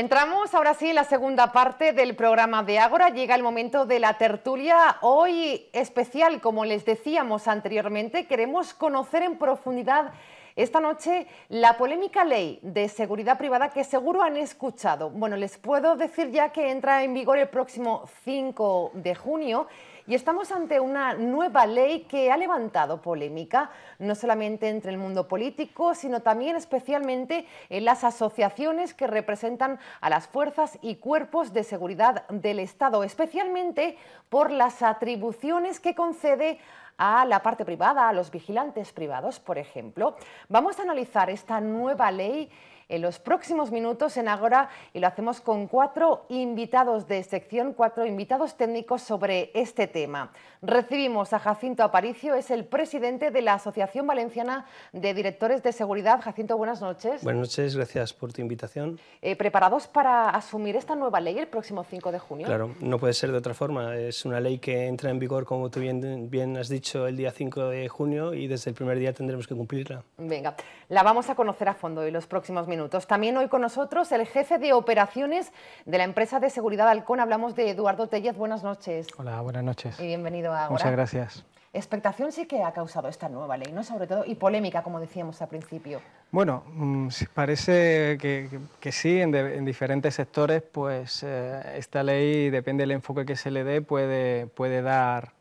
Entramos ahora sí en la segunda parte del programa de Ágora. Llega el momento de la tertulia hoy especial. Como les decíamos anteriormente, queremos conocer en profundidad esta noche la polémica ley de seguridad privada que seguro han escuchado. Bueno, les puedo decir ya que entra en vigor el próximo 5 de junio y estamos ante una nueva ley que ha levantado polémica, no solamente entre el mundo político, sino también especialmente en las asociaciones que representan a las fuerzas y cuerpos de seguridad del Estado, especialmente por las atribuciones que concede a la parte privada, a los vigilantes privados, por ejemplo. Vamos a analizar esta nueva ley en los próximos minutos en Agora y lo hacemos con cuatro invitados de sección, cuatro invitados técnicos sobre este tema. Recibimos a Jacinto Aparicio, es el presidente de la Asociación Valenciana de Directores de Seguridad. Jacinto, buenas noches. Buenas noches, gracias por tu invitación. Eh, ¿Preparados para asumir esta nueva ley el próximo 5 de junio? Claro, no puede ser de otra forma. Es una ley que entra en vigor, como tú bien, bien has dicho, el día 5 de junio y desde el primer día tendremos que cumplirla. Venga, la vamos a conocer a fondo en los próximos minutos. También hoy con nosotros el jefe de operaciones de la empresa de seguridad Halcón. Hablamos de Eduardo Tellez. Buenas noches. Hola, buenas noches. Y bienvenido a Muchas gracias. Expectación sí que ha causado esta nueva ley, ¿no? Sobre todo, y polémica, como decíamos al principio. Bueno, mm, parece que, sí, en, diferentes sectores, pues eh, esta ley, depende del enfoque que se le dé, puede, puede dar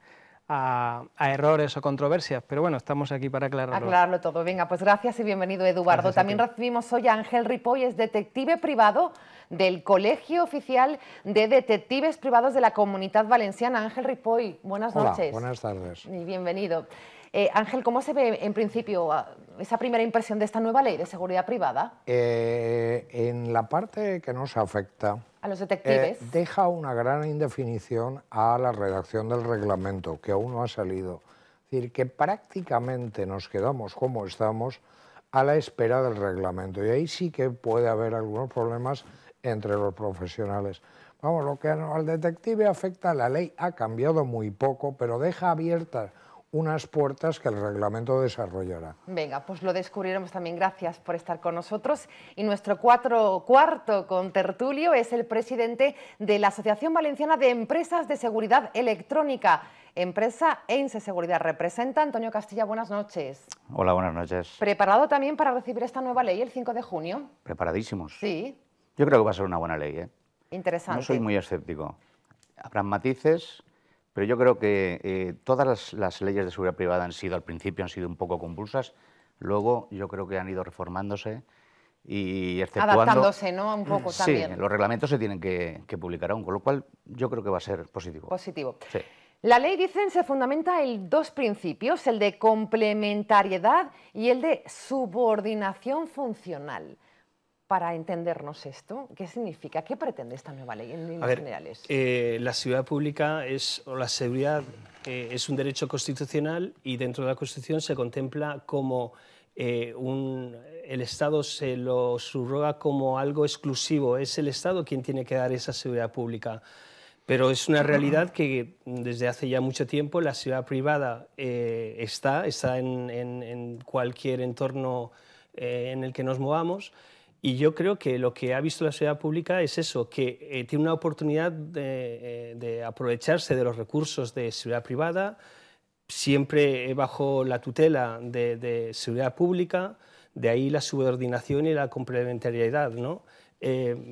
a, errores o controversias, pero bueno, estamos aquí para aclararlo. Aclararlo todo. Venga, pues gracias y bienvenido, Eduardo. También recibimos hoy a Ángel Ripoll, es detective privado del Colegio Oficial de Detectives Privados de la Comunidad Valenciana. Ángel Ripoll, buenas noches. Buenas tardes. Y bienvenido. Eh, Ángel, ¿cómo se ve en principio ah, esa primera impresión de esta nueva ley de seguridad privada? Eh, la parte que nos afecta... A los detectives. Eh, deja una gran indefinición a la redacción del reglamento, que aún no ha salido. Es decir, que prácticamente nos quedamos como estamos a la espera del reglamento. Y ahí sí que puede haber algunos problemas entre los profesionales. Vamos, lo que al detective afecta la ley ha cambiado muy poco, pero deja abiertas unas puertas que el reglamento desarrollará. Venga, pues lo descubriremos también. Gracias por estar con nosotros. Y nuestro cuatro, cuarto Tertulio es el presidente de la Asociación Valenciana de Empresas de Seguridad Electrónica. Empresa ENSE Seguridad representa Antonio Castilla. Buenas noches. Hola, buenas noches. ¿Preparado también para recibir esta nueva ley el 5 de junio? Preparadísimos. Sí. Yo creo que va a ser una buena ley. ¿eh? Interesante. No soy muy escéptico. Habrán matices, pero yo creo que eh, todas las, leyes de seguridad privada han sido, al principio han sido un poco convulsas, luego yo creo que han ido reformándose y exceptuando... Adaptándose, ¿no? Un poco sí, los reglamentos se tienen que, que, publicar aún, con lo cual yo creo que va a ser positivo. Positivo. Sí. La ley, dicen, se fundamenta en dos principios, el de complementariedad y el de subordinación funcional para entendernos esto? ¿Qué significa? ¿Qué pretende esta nueva ley en líneas generales? Eh, la seguridad pública es, o la seguridad eh, es un derecho constitucional y dentro de la Constitución se contempla como eh, un, el Estado se lo subroga como algo exclusivo. Es el Estado quien tiene que dar esa seguridad pública. Pero es una realidad que desde hace ya mucho tiempo la seguridad privada está, está en, en cualquier entorno en el que nos movamos. Y yo creo que lo que ha visto la seguridad pública es eso, que eh, tiene una oportunidad eh, de, aprovecharse de los recursos de seguridad privada, siempre eh, bajo la tutela de, seguridad pública, de ahí la subordinación y la complementariedad. ¿no?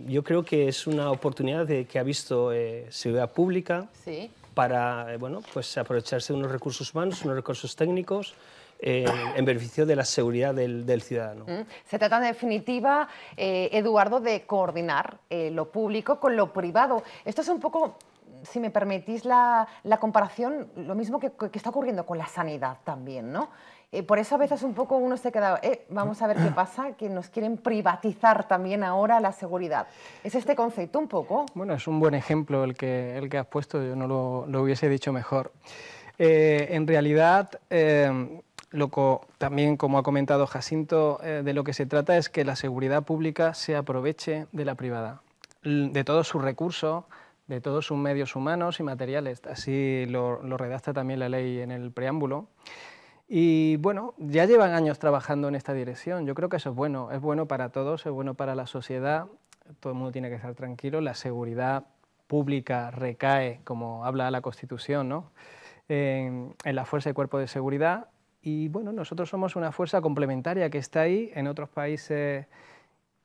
yo creo que es una oportunidad de, que ha visto seguridad pública para bueno, pues aprovecharse de unos recursos humanos, unos recursos técnicos eh, en beneficio de la seguridad del, ciudadano. Mm. Se trata, en definitiva, eh, Eduardo, de coordinar eh, lo público con lo privado. Esto es un poco, si me permitís la, comparación, lo mismo que, está ocurriendo con la sanidad también, ¿no? por eso a veces un poco uno se queda, vamos a ver qué pasa, que nos quieren privatizar también ahora la seguridad. ¿Es este concepto un poco? Bueno, es un buen ejemplo el que, el que has puesto, yo no lo, lo hubiese dicho mejor. en realidad, lo también, como ha comentado Jacinto, eh, de lo que se trata es que la seguridad pública se aproveche de la privada, de todos sus recursos, de todos sus medios humanos y materiales. Así lo, redacta también la ley en el preámbulo. Y bueno, ya llevan años trabajando en esta dirección. Yo creo que eso es bueno. Es bueno para todos, es bueno para la sociedad. Todo el mundo tiene que estar tranquilo. La seguridad pública recae, como habla la Constitución, en, en la fuerza y cuerpo de seguridad y bueno, nosotros somos una fuerza complementaria que está ahí, en otros países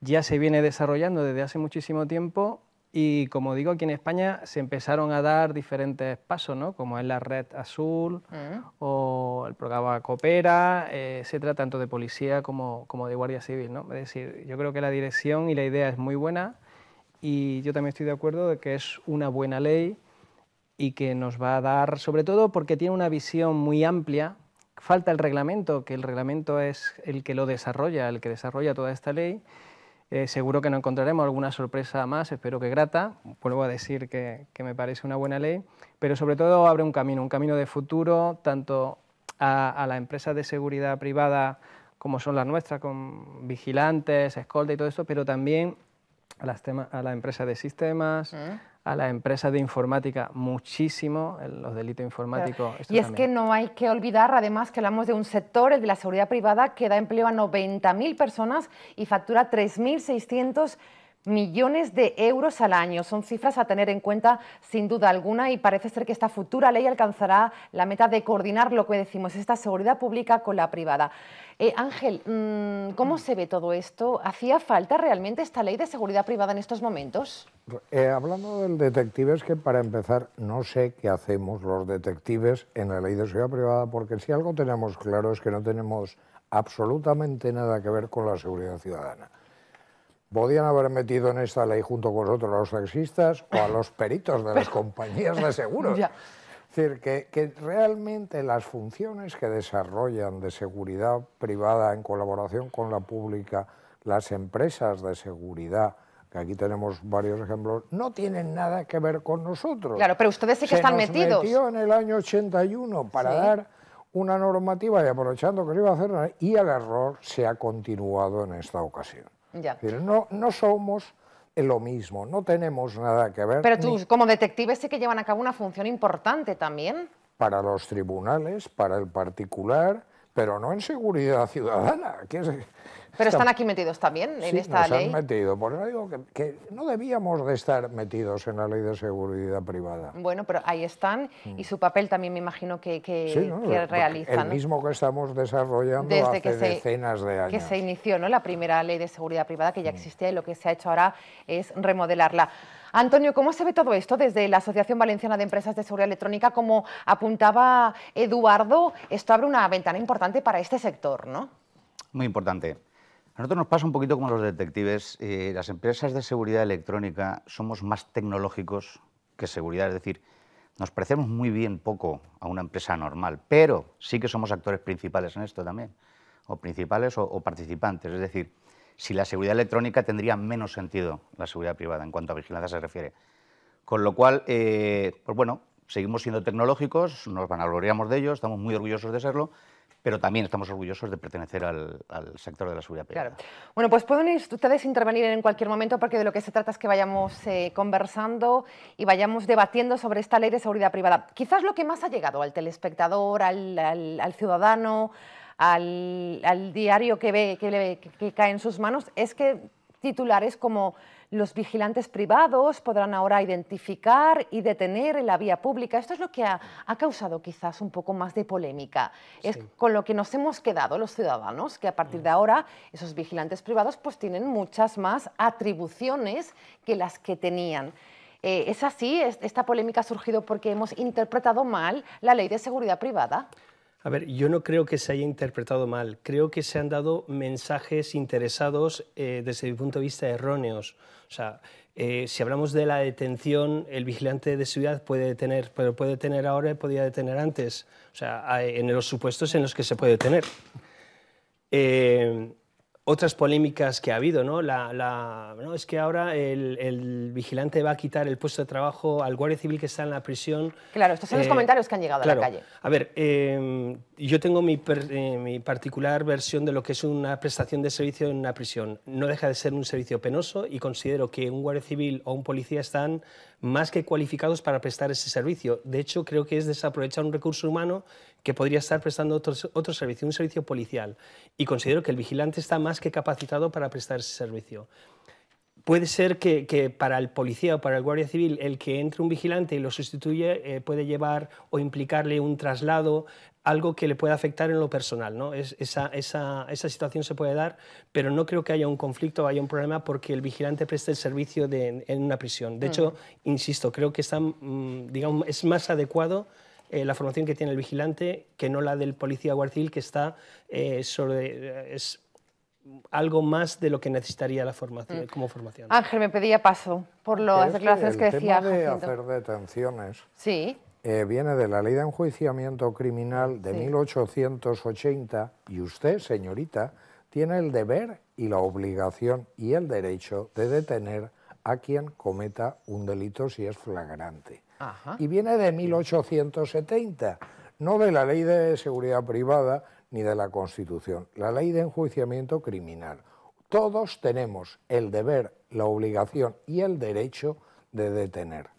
ya se viene desarrollando desde hace muchísimo tiempo y como digo, aquí en España se empezaron a dar diferentes pasos, ¿no? como es la Red Azul mm. o el programa Coopera, eh, etcétera, tanto de policía como, como de Guardia Civil. ¿no? Es decir, yo creo que la dirección y la idea es muy buena y yo también estoy de acuerdo de que es una buena ley y que nos va a dar, sobre todo porque tiene una visión muy amplia, falta el reglamento, que el reglamento es el que lo desarrolla, el que desarrolla toda esta ley. Eh, seguro que no encontraremos alguna sorpresa más, espero que grata, vuelvo a decir que, me parece una buena ley, pero sobre todo abre un camino, un camino de futuro, tanto a, las empresas de seguridad privada como son las nuestras, con vigilantes, escolta y todo eso, pero también a las, a empresas de sistemas, mm a las empresas de informática muchísimo los delitos informáticos. Y es que no hay que olvidar, además, que hablamos de un sector, el de la seguridad privada, que da empleo a 90.000 personas y factura 3.600 Millones de euros al año son cifras a tener en cuenta sin duda alguna y parece ser que esta futura ley alcanzará la meta de coordinar lo que decimos, esta seguridad pública con la privada. Eh, Ángel, mm, ¿cómo mm. se ve todo esto? ¿Hacía falta realmente esta ley de seguridad privada en estos momentos? Eh, hablando del detective, es que para empezar no sé qué hacemos los detectives en la ley de seguridad privada porque si algo tenemos claro es que no tenemos absolutamente nada que ver con la seguridad ciudadana podían haber metido en esta ley junto con nosotros a los sexistas o a los peritos de las compañías de seguros. Es decir, que, realmente las funciones que desarrollan de seguridad privada en colaboración con la pública, las empresas de seguridad, que aquí tenemos varios ejemplos, no tienen nada que ver con nosotros. Claro, pero ustedes sí que están metidos. metidos. metió en el año 81 para dar una normativa y aprovechando que se iba a hacer y el error se ha continuado en esta ocasión no, no somos lo mismo, no tenemos nada que ver. Pero tú, como detectives, sé que llevan a cabo una función importante también. Para los tribunales, para el particular, pero no en seguridad ciudadana. pero están aquí metidos también en esta nos ley. Han metido. Por eso digo que, no debíamos de estar metidos en la ley de seguridad privada. Bueno, pero ahí están mm. y su papel también me imagino que, que, sí, realizan. El mismo que estamos desarrollando Desde hace que se, decenas de años. Que se inició ¿no? la primera ley de seguridad privada que ya mm. existía y lo que se ha hecho ahora es remodelarla. Antonio, ¿cómo se ve todo esto desde la Asociación Valenciana de Empresas de Seguridad Electrónica? Como apuntaba Eduardo, esto abre una ventana importante para este sector, ¿no? Muy importante. A nosotros nos pasa un poquito como los detectives. Eh, las empresas de seguridad electrónica somos más tecnológicos que seguridad, es decir, nos parecemos muy bien poco a una empresa normal, pero sí que somos actores principales en esto también, o principales o participantes. Es decir, si la seguridad electrónica tendría menos sentido la seguridad privada en cuanto a vigilancia se refiere. Con lo cual, eh, pues bueno, seguimos siendo tecnológicos, nos vanagloriamos de ello, estamos muy orgullosos de serlo, pero también estamos orgullosos de pertenecer al, sector de la seguridad privada. Claro. Bueno, pues pueden ustedes intervenir en cualquier momento porque de lo que se trata es que vayamos eh, conversando y vayamos debatiendo sobre esta ley de seguridad privada. Quizás lo que más ha llegado al telespectador, al ciudadano, al, diario que, le, cae en sus manos es que titulares como los vigilantes privados podrán ahora identificar y detener en la vía pública. Esto es lo que ha, causado quizás un poco más de polémica. Es con lo que nos hemos quedado los ciudadanos, que a partir de mm. ahora esos vigilantes privados pues tienen muchas más atribuciones que las que tenían. Eh, ¿Es así? ¿Esta polémica ha surgido porque hemos interpretado mal la ley de seguridad privada? A ver, yo no creo que se haya interpretado mal. Creo que se han dado mensajes interesados eh, desde mi punto de vista erróneos. O sea, eh, si hablamos de la detención, el vigilante de seguridad puede detener, pero puede detener ahora y podía detener antes. O sea, en los supuestos en los que se puede detener. Eh, otras polémicas que ha habido, ¿no? La, no es que ahora el, vigilante va a quitar el puesto de trabajo al guardia civil que está en la prisión. Claro, estos son los eh, comentarios que han llegado a la calle. A ver, em, yo tengo mi, eh, mi, particular versión de lo que es una prestación de servicio en una prisión. No deja de ser un servicio penoso y considero que un guardia civil o un policía están más que cualificados para prestar ese servicio. De hecho, creo que es desaprovechar un recurso humano que podría estar prestando otro, otro servicio, un servicio policial. Y considero que el vigilante está más que capacitado para prestar ese servicio. Puede ser que, para el policía o para el guardia civil el que entre un vigilante y lo sustituye eh, puede llevar o implicarle un traslado, algo que le pueda afectar en lo personal. ¿no? esa, situación se puede dar, pero no creo que haya un conflicto o haya un problema porque el vigilante preste el servicio en, una prisión. De hecho, insisto, creo que está, mm, digamos, es más adecuado eh, la formación que tiene el vigilante que no la del policía guarcil, que está eh, sobre... Eh, es, algo más de lo que necesitaría la formación, mm. como formación. Ángel me pedía paso por las declaraciones que, decía. de hacer detenciones sí. viene de la ley de enjuiciamiento criminal de 1880 y usted, señorita, tiene el deber y la obligación y el derecho de detener a quien cometa un delito si es flagrante y viene de 1870, no de la ley de seguridad privada ni de la Constitución, la ley de enjuiciamiento criminal. Todos tenemos el deber, la obligación y el derecho de detener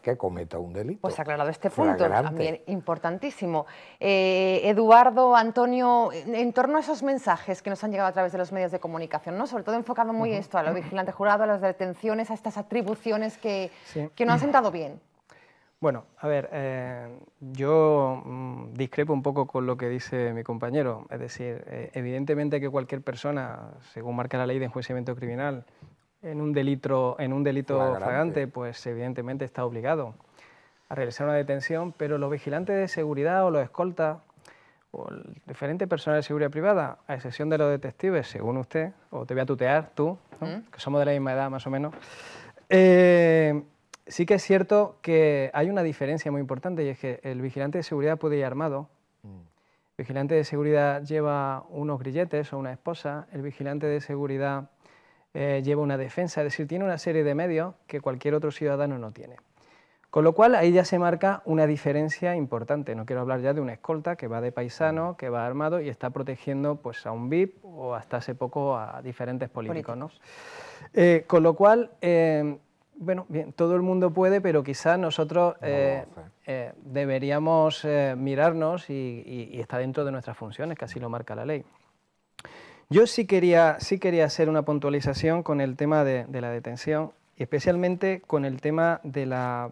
que cometa un delito. Pues aclarado este punto, también importantísimo. Eh, Eduardo, Antonio, en torno a esos mensajes que nos han llegado a través de los medios de comunicación, ¿no? sobre todo enfocado muy esto, a lo vigilante jurado, a las detenciones, a estas atribuciones que, no han sentado bien. Bueno, a ver, eh, yo mm, discrepo un poco con lo que dice mi compañero. Es decir, eh, evidentemente que cualquier persona, según marca la ley de enjuiciamiento criminal, en un delito, en un delito flagrante. pues evidentemente está obligado a realizar una detención, pero los vigilantes de seguridad o los escoltas o el diferente personal de seguridad privada, a excepción de los detectives, según usted, o te voy a tutear tú, que somos de la misma edad más o menos, eh, sí que es cierto que hay una diferencia muy importante y es que el vigilante de seguridad puede ir armado. Mm. El vigilante de seguridad lleva unos grilletes o una esposa. El vigilante de seguridad eh, lleva una defensa, es decir, tiene una serie de medios que cualquier otro ciudadano no tiene. Con lo cual ahí ya se marca una diferencia importante. No quiero hablar ya de una escolta que va de paisano, que va armado y está protegiendo pues, a un VIP o hasta hace poco a diferentes políticos. Eh, con lo cual, eh, bueno, bien, todo el mundo puede, pero quizás nosotros deberíamos mirarnos y, y está dentro de nuestras funciones, que así lo marca la ley. Yo sí quería, sí quería hacer una puntualización con el tema de, la detención especialmente con el tema de la,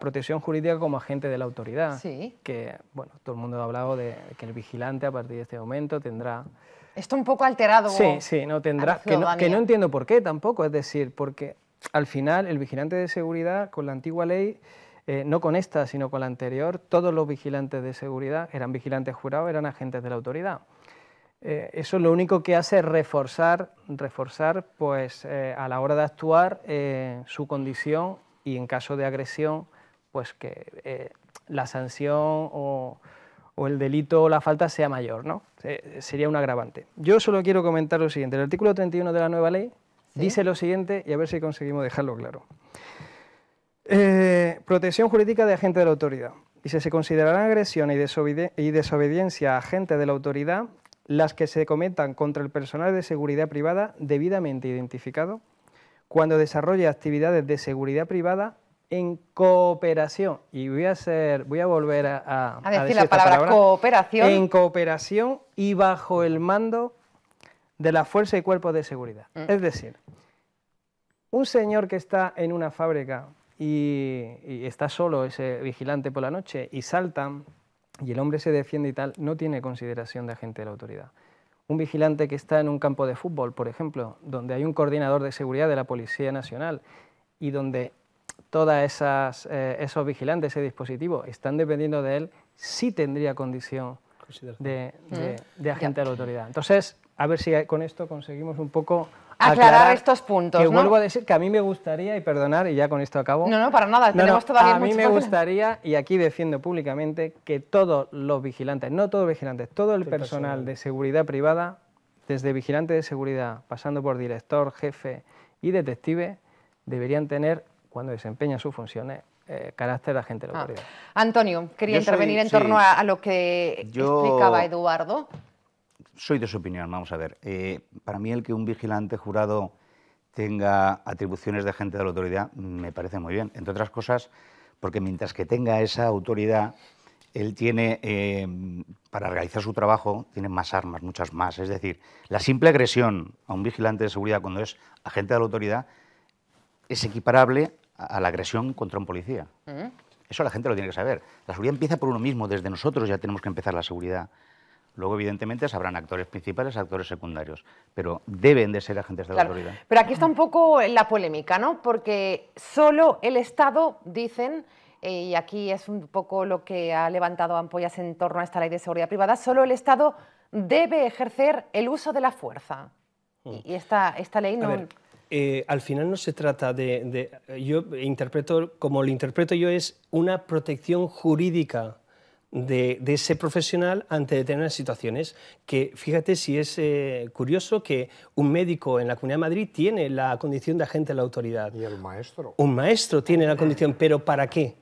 protección jurídica como agente de la autoridad. Sí. Que, bueno, todo el mundo ha hablado de que el vigilante a partir de este momento tendrá... Está un poco alterado. Sí, sí, no tendrá... Que no, entiendo por qué tampoco, es decir, porque al final el vigilante de seguridad con la antigua ley... Eh, no con esta, sino con la anterior, todos los vigilantes de seguridad eran vigilantes jurados, eran agentes de la autoridad. Eh, eso lo único que hace es reforzar, reforzar pues, eh, a la hora de actuar eh, su condición y en caso de agresión, pues que la sanción o, el delito o la falta sea mayor, ¿no? sería un agravante. Yo solo quiero comentar lo siguiente. El artículo 31 de la nueva ley dice lo siguiente y a ver si conseguimos dejarlo claro. protección jurídica de agente de la autoridad. y si se considerarán agresión y, y desobediencia a agente de la autoridad las que se cometan contra el personal de seguridad privada debidamente identificado cuando desarrolla actividades de seguridad privada en cooperación. Y voy a ser, voy a volver a, decir, la palabra, cooperación. En cooperación y bajo el mando de la fuerza y cuerpo de seguridad. Mm. Es decir, un señor que está en una fábrica y, y está solo ese vigilante por la noche y saltan y el hombre se defiende y tal, no tiene consideración de agente de la autoridad. Un vigilante que está en un campo de fútbol, por ejemplo, donde hay un coordinador de seguridad de la Policía Nacional y donde todos eh, esos vigilantes, ese dispositivo, están dependiendo de él, sí tendría condición de, de mm. agente de la autoridad. Entonces, a ver si con esto conseguimos un poco aclarar, estos puntos. Que vuelvo a decir que a mí me gustaría, y perdonar, y ya con esto acabo. No, no, para nada, tenemos tenemos no, todavía A mí me gustaría, y aquí defiendo públicamente, que todos los vigilantes, no todos los vigilantes, todo el, personal, de seguridad privada, desde vigilante de seguridad, pasando por director, jefe y detective, deberían tener, cuando desempeñan sus funciones, eh, carácter agente de la ah. Antonio, quería intervenir en torno a, lo que explicaba Eduardo soy de su opinión, vamos a ver. Eh, para mí el que un vigilante jurado tenga atribuciones de agente de la autoridad me parece muy bien. Entre otras cosas, porque mientras que tenga esa autoridad, él tiene, eh, para realizar su trabajo, tiene más armas, muchas más. Es decir, la simple agresión a un vigilante de seguridad cuando es agente de la autoridad es equiparable a la agresión contra un policía. Mm. Eso la gente lo tiene que saber. La seguridad empieza por uno mismo, desde nosotros ya tenemos que empezar la seguridad. Luego, evidentemente, sabrán actores principales, actores secundarios, pero deben de ser agentes de la autoridad. Pero aquí está un poco la polémica, ¿no? Porque solo el Estado, dicen, eh, y aquí es un poco lo que ha levantado ampollas en torno a esta ley de seguridad privada, solo el Estado debe ejercer el uso de la fuerza. Y, mm. esta, esta ley no... Eh, al final no se trata de... Yo interpreto, como lo interpreto yo, es una protección jurídica de, ese profesional ante determinadas situaciones. Que fíjate si es eh, curioso que un médico en la Comunidad de Madrid tiene la condición de agente de la autoridad. Y el maestro. Un maestro tiene la condición, eh. pero ¿para qué?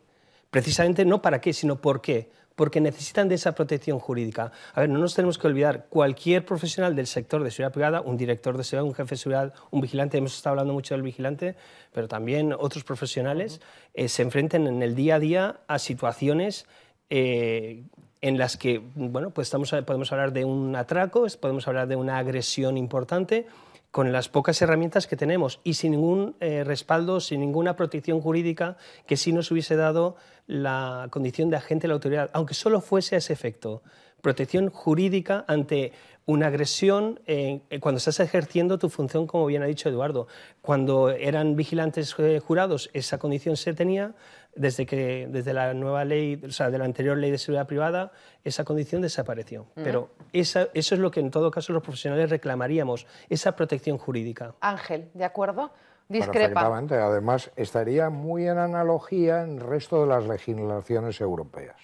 Precisamente no para qué, sino por qué porque necesitan de esa protección jurídica. A ver, no nos tenemos que olvidar, cualquier profesional del sector de seguridad privada, un director de seguridad, un jefe de seguridad, un vigilante, hemos estado hablando mucho del vigilante, pero también otros profesionales, eh, se enfrentan en el día a día a situaciones eh, en las que bueno, pues estamos, podemos hablar de un atraco, podemos hablar de una agresión importante, con las pocas herramientas que tenemos y sin ningún eh, respaldo, sin ninguna protección jurídica que sí nos hubiese dado la condición de agente de la autoridad, aunque solo fuese a ese efecto. Protección jurídica ante una agresión eh, cuando estás ejerciendo tu función, como bien ha dicho Eduardo. Cuando eran vigilantes eh, jurados, esa condición se tenía. Desde, que, desde la nueva ley, o de la anterior ley de seguridad privada, esa condición desapareció. Pero eso es lo que en todo caso los profesionales reclamaríamos, esa protección jurídica. Ángel, ¿de acuerdo? Discrepa. Perfectamente. Además, estaría muy en analogía en el resto de las legislaciones europeas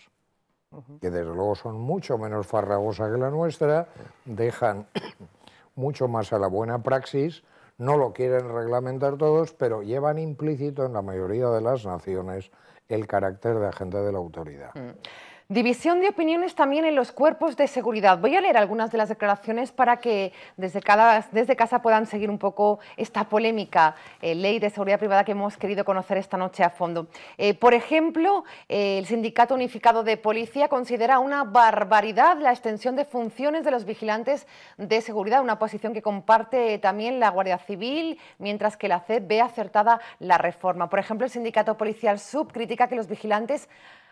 que desde luego son mucho menos farragosas que la nuestra, dejan mucho más a la buena praxis, no lo quieren reglamentar todos, pero llevan implícito en la mayoría de las naciones el carácter de agente de la autoridad. Mm. División de opiniones también en los cuerpos de seguridad. Voy a leer algunas de las declaraciones para que desde, cada, casa puedan seguir un poco esta polémica eh, ley de seguridad privada que hemos querido conocer esta noche a fondo. Eh, por ejemplo, eh, el Sindicato Unificado de Policía considera una barbaridad la extensión de funciones de los vigilantes de seguridad, una posición que comparte también la Guardia Civil, mientras que la CED ve acertada la reforma. Por ejemplo, el Sindicato Policial Sub critica que los vigilantes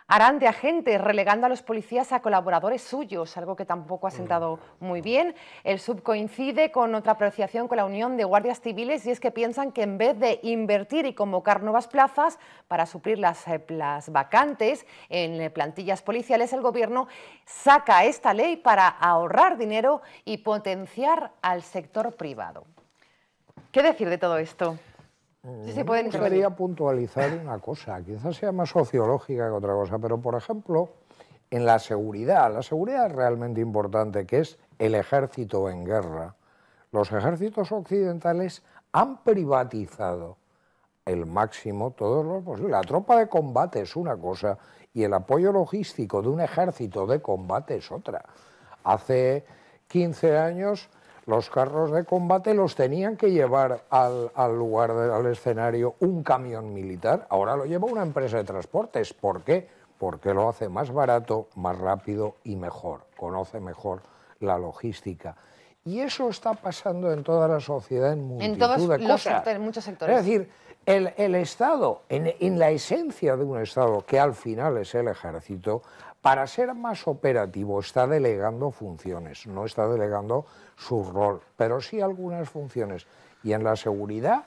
harán de agentes, relegando a los policías a colaboradores suyos, algo que tampoco ha sentado muy bien. El sub coincide con otra apreciación con la Unión de Guardias Civiles y es que piensan que en vez de invertir y convocar nuevas plazas para suplir las, eh, las vacantes en eh, plantillas policiales, el Gobierno saca esta ley para ahorrar dinero y potenciar al sector privado. ¿Qué decir de todo esto? pueden Yo quería puntualizar una cosa, quizás sea más sociológica que otra cosa, pero por ejemplo, en la seguridad, la seguridad realmente importante, que es el ejército en guerra. Los ejércitos occidentales han privatizado el máximo todos los posibles. La tropa de combate es una cosa y el apoyo logístico de un ejército de combate es otra. Hace 15 años los carros de combate los tenían que llevar al, lugar, del al escenario, un camión militar. Ahora lo lleva una empresa de transportes. ¿Por qué? Porque lo hace más barato, más rápido y mejor. Conoce mejor la logística. Y eso está pasando en toda la sociedad, en multitud en muchos sectores. Es decir, el, Estado, en, la esencia de un Estado, que al final es el ejército, para ser más operativo, está delegando funciones, no está delegando su rol, pero sí algunas funciones. Y en la seguridad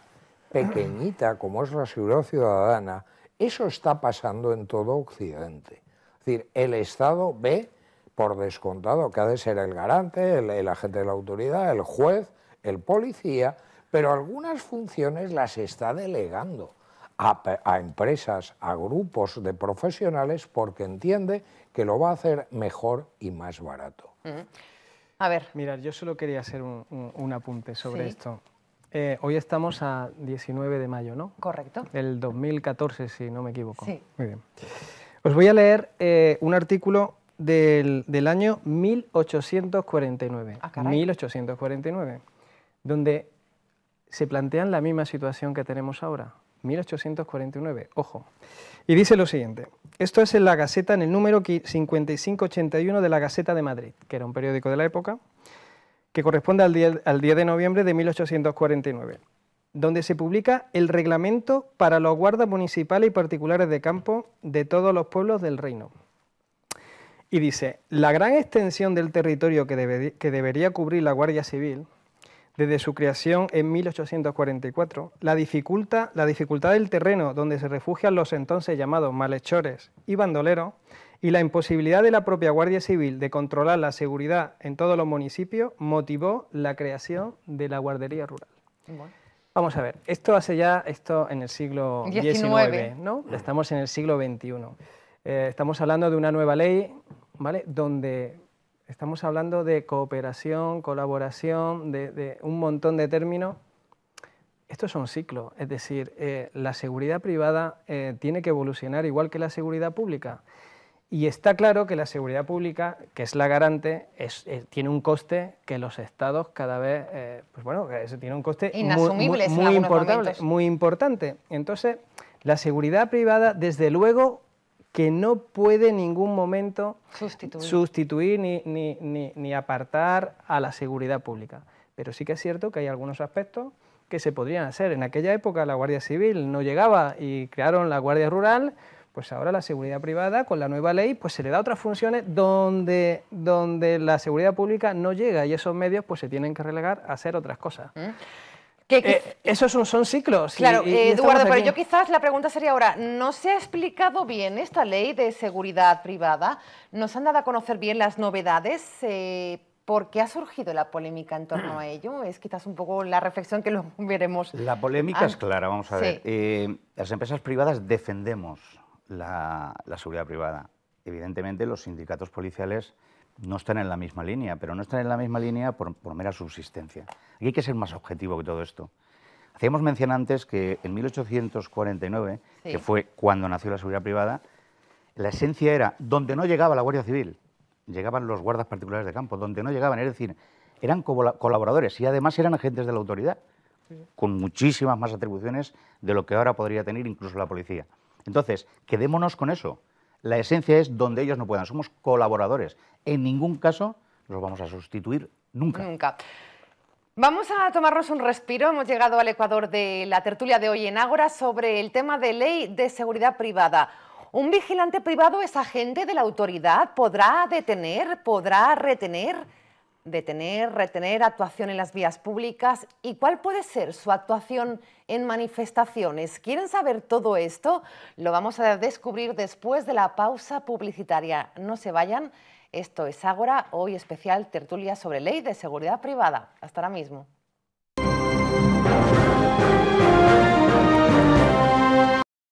pequeñita, como es la seguridad ciudadana, eso está pasando en todo Occidente. Es decir, el Estado ve por descontado que ha de ser el garante, el, agente de la autoridad, el juez, el policía, pero algunas funciones las está delegando a, empresas, a grupos de profesionales, porque entiende que lo va a hacer mejor y más barato. Mm. A ver. Mirar, yo solo quería hacer un, apunte sobre esto. Eh, hoy estamos a 19 de mayo, ¿no? Correcto. El 2014, si no me equivoco. Sí. Muy bien. Os voy a leer eh, un artículo del, año 1849. Ah, 1849, donde se plantean la misma situación que tenemos ahora. 1849, ojo. Y dice lo siguiente, esto es en la Gaceta, en el número 5581 de la Gaceta de Madrid, que era un periódico de la época, que corresponde al día, al de noviembre de 1849, donde se publica el reglamento para los guardas municipales y particulares de campo de todos los pueblos del reino. Y dice, la gran extensión del territorio que, que debería cubrir la Guardia Civil, desde su creación en 1844, la dificultad, del terreno donde se refugian los entonces llamados malhechores y bandoleros, y la imposibilidad de la propia Guardia Civil de controlar la seguridad en todos los municipios motivó la creación de la guardería rural. Vamos a ver, esto hace ya esto en el siglo XIX, ¿no? Estamos en el siglo XXI. Eh, estamos hablando de una nueva ley, ¿vale? Donde estamos hablando de cooperación, colaboración, de, un montón de términos. Esto es un ciclo, es decir, eh, la seguridad privada eh, tiene que evolucionar igual que la seguridad pública. Y está claro que la seguridad pública, que es la garante, eh, tiene un coste que los estados cada vez, pues bueno, tiene un coste muy, muy, importante, muy importante. Entonces, la seguridad privada, desde luego, que no puede en ningún momento sustituir, ni, apartar a la seguridad pública. Pero sí que es cierto que hay algunos aspectos que se podrían hacer. En aquella época la Guardia Civil no llegaba y crearon la Guardia Rural, pues ahora la seguridad privada con la nueva ley pues se le da otras funciones donde, donde la seguridad pública no llega y esos medios pues se tienen que relegar a hacer otras cosas. Mm. Eh, esos son, ciclos. Claro, eh, Eduardo, pero yo quizás la pregunta sería ahora, ¿no se ha explicado bien esta ley de seguridad privada? ¿Nos han dado a conocer bien las novedades? Eh, ¿Por qué ha surgido la polémica en torno a ello? Es quizás un poco la reflexión que lo veremos. La polémica es clara, vamos a ver. las empresas privadas defendemos la seguridad privada. Evidentemente los sindicatos policiales no están en la misma línea, pero no están en la misma línea por, por mera subsistencia. Aquí hay que ser más objetivo que todo esto. Hacíamos mención antes que en 1849, que fue cuando nació la seguridad privada, la esencia era donde no llegaba la Guardia Civil, llegaban los guardas particulares de campo, donde no llegaban, es decir, eran colaboradores y además eran agentes de la autoridad, con muchísimas más atribuciones de lo que ahora podría tener incluso la policía. Entonces, quedémonos con eso. La esencia es donde ellos no puedan. Somos colaboradores. En ningún caso los vamos a sustituir nunca. Nunca. Vamos a tomarnos un respiro. Hemos llegado al Ecuador de la tertulia de hoy en Ágora sobre el tema de ley de seguridad privada. ¿Un vigilante privado es agente de la autoridad? ¿Podrá detener? ¿Podrá retener? detener, retener actuación en las vías públicas y cuál puede ser su actuación en manifestaciones. ¿Quieren saber todo esto? Lo vamos a descubrir después de la pausa publicitaria. No se vayan. Esto es Ágora, hoy especial tertulia sobre ley de seguridad privada. Hasta ahora mismo.